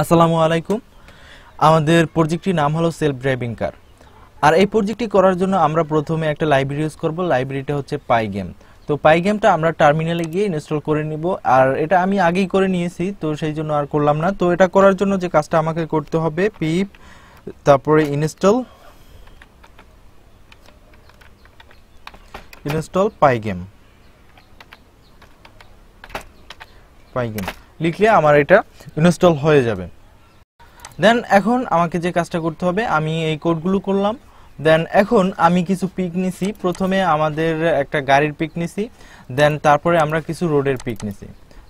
আসসালামু আলাইকুম আমাদের প্রজেক্টটির নাম হলো সেলফ ড্রাইভিং কার আর এই প্রজেক্টটি করার জন্য আমরা প্রথমে একটা লাইব্রেরি ইউজ করব লাইব্রেরিটা হচ্ছে পাই গেম তো পাই গেমটা আমরা টার্মিনালে গিয়ে ইনস্টল করে নিব আর এটা আমি আগেই করে নিয়েছি তো সেই জন্য আর করলাম না তো এটা করার জন্য যে কাজটা আমাকে করতে হবে পিপ তারপরে install install pygame pygame লিখলে আমার এটা ইনস্টল হয়ে যাবে দেন এখন আমাকে যে কাজটা করতে হবে আমি এই কোডগুলো করলাম দেন এখন আমি কিছু পিক নিছি প্রথমে আমাদের একটা গাড়ির পিক নিছি দেন তারপরে আমরা কিছু রোডের পিক নিছি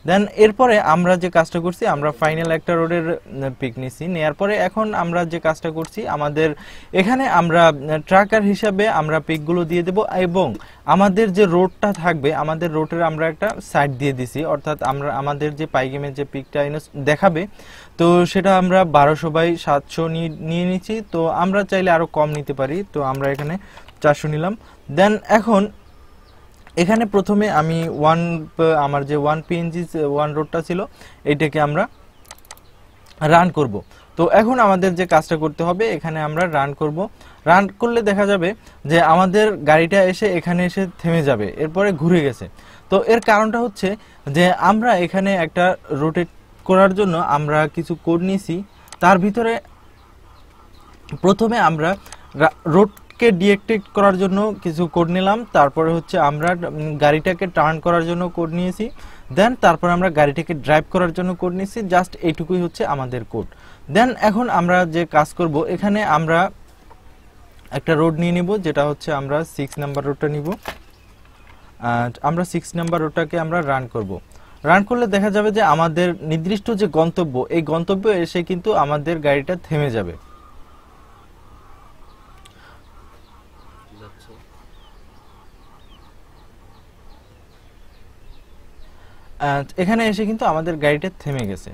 দেন এরপরে আমরা যে কাজটা করছি আমরা ফাইনাল একটা রোডের পিক নিছি নেওয়ার পরে এখন আমরা যে কাজটা করছি আমাদের এখানে আমরা ট্রাকার হিসাবে আমরা পিকগুলো দিয়ে দেব এবং আমাদের যে রোডটা থাকবে আমাদের রোডের আমরা একটা সাইড দিয়ে দিছি অর্থাৎ আমরা আমাদের যে পাইগেমের যে পিকটা দেখাবে তো সেটা আমরা বারোশো বাই সাতশো নিয়ে নিচ্ছি তো আমরা চাইলে আরও কম নিতে পারি তো আমরা এখানে চারশো নিলাম দেন এখন এখানে প্রথমে আমি ওয়ান আমার যে ওয়ান পিএনজি ওয়ান রোডটা ছিল এটাকে আমরা রান করব তো এখন আমাদের যে কাজটা করতে হবে এখানে আমরা রান করব রান করলে দেখা যাবে যে আমাদের গাড়িটা এসে এখানে এসে থেমে যাবে এরপরে ঘুরে গেছে তো এর কারণটা হচ্ছে যে আমরা এখানে একটা রোটেট করার জন্য আমরা কিছু কোড নিয়েছি তার ভিতরে প্রথমে আমরা রোড কে ডিএক্টিভ করার জন্য কিছু কোড নিলাম তারপরে হচ্ছে আমরা গাড়িটাকে টার্ন করার জন্য কোড নিয়েছি দেন তারপর আমরা গাড়িটাকে ড্রাইভ করার জন্য কোড নিয়েছি জাস্ট এইটুকুই হচ্ছে আমাদের কোড দেন এখন আমরা যে কাজ করব এখানে আমরা একটা রোড নিয়ে নিব যেটা হচ্ছে আমরা সিক্স নাম্বার রোডটা নিব আমরা সিক্স নাম্বার রোডটাকে আমরা রান করব। রান করলে দেখা যাবে যে আমাদের নির্দিষ্ট যে গন্তব্য এই গন্তব্য এসে কিন্তু আমাদের গাড়িটা থেমে যাবে এখানে এসে কিন্তু আমাদের গাড়িটা থেমে গেছে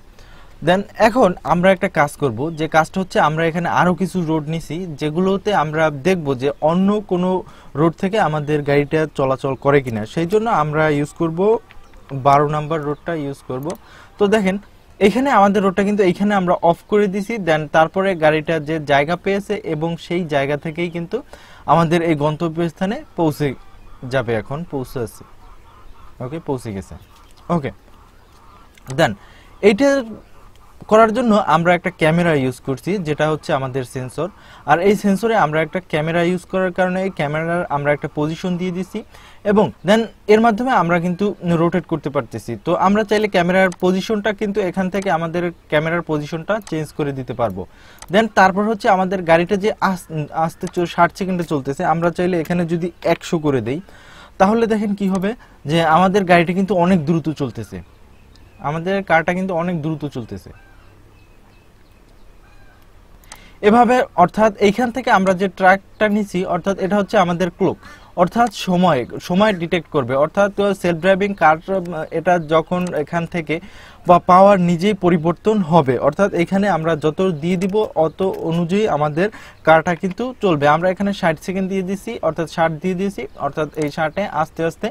দেন এখন আমরা একটা কাজ করব যে কাজটা হচ্ছে আমরা এখানে আরও কিছু রোড নিছি যেগুলোতে আমরা দেখব যে অন্য কোনো রোড থেকে আমাদের গাড়িটা চলাচল করে কিনা সেই জন্য আমরা ইউজ করব বারো নাম্বার রোডটা ইউজ করব তো দেখেন এখানে আমাদের রোডটা কিন্তু এখানে আমরা অফ করে দিছি দেন তারপরে গাড়িটা যে জায়গা পেয়েছে এবং সেই জায়গা থেকেই কিন্তু আমাদের এই গন্তব্যস্থানে পৌঁছে যাবে এখন পৌঁছে আছে ওকে পৌঁছে গেছে ওকে দেন এইটা করার জন্য আমরা একটা ক্যামেরা ইউজ করছি যেটা হচ্ছে আমাদের সেন্সর আর এই সেন্সরে আমরা একটা ক্যামেরা ইউজ করার কারণে এই ক্যামেরার আমরা একটা পজিশন দিয়ে দিছি এবং দেন এর মাধ্যমে আমরা কিন্তু রোটেট করতে পারতেছি তো আমরা চাইলে ক্যামেরার পজিশনটা কিন্তু এখান থেকে আমাদের ক্যামেরার পজিশনটা চেঞ্জ করে দিতে পারবো দেন তারপর হচ্ছে আমাদের গাড়িটা যে আস্তে ষাট সেকেন্ডে চলতেছে আমরা চাইলে এখানে যদি একশো করে দেই তাহলে দেখেন কি হবে যে আমাদের গাড়িটা কিন্তু অনেক দ্রুত চলতেছে আমাদের কারটা কিন্তু অনেক দ্রুত চলতেছে এভাবে অর্থাৎ এইখান থেকে আমরা যে ট্র্যাকটা নিছি অর্থাৎ এটা হচ্ছে আমাদের ক্লোক অর্থাৎ সময় সময় ডিটেক্ট করবে অর্থাৎ সেলফ ড্রাইভিং কার এটা যখন এখান থেকে বা পাওয়ার নিজেই পরিবর্তন হবে অর্থাৎ এখানে আমরা যত দিয়ে দিব অত অনুযায়ী আমাদের কারটা কিন্তু চলবে আমরা এখানে ষাট সেকেন্ড দিয়ে দিছি অর্থাৎ ষাট দিয়ে দিয়েছি অর্থাৎ এই ষাটে আস্তে আস্তে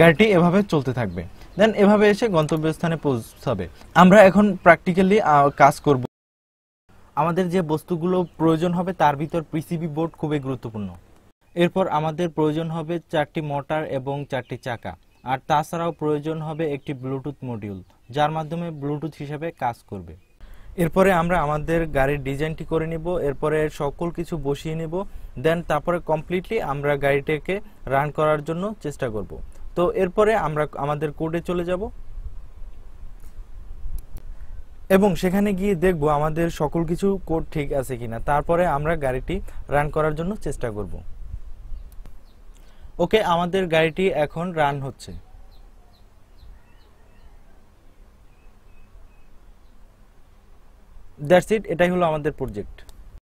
গাড়িটি এভাবে চলতে থাকবে দেন এভাবে এসে গন্তব্যস্থানে পৌঁছাবে আমরা এখন প্র্যাকটিক্যালি কাজ করব আমাদের যে বস্তুগুলো প্রয়োজন হবে তার ভিতর পিসিবি বোর্ড খুবই গুরুত্বপূর্ণ এরপর আমাদের প্রয়োজন হবে চারটি মোটর এবং চারটি চাকা আর তাছাড়াও প্রয়োজন হবে একটি ব্লুটুথ মডিউল যার মাধ্যমে ব্লুটুথ হিসেবে কাজ করবে এরপরে আমরা আমাদের গাড়ির ডিজাইনটি করে নিব এরপরে সকল কিছু বসিয়ে নিব দেন তারপরে কমপ্লিটলি আমরা গাড়িটাকে রান করার জন্য চেষ্টা করব তো এরপরে আমরা আমাদের কোডে চলে যাব এবং সেখানে গিয়ে দেখব আমাদের সকল কিছু কোড ঠিক আছে কিনা তারপরে আমরা গাড়িটি রান করার জন্য চেষ্টা করব ওকে আমাদের গাড়িটি এখন রান হচ্ছে দ্যাটস ইট এটাই হলো আমাদের প্রজেক্ট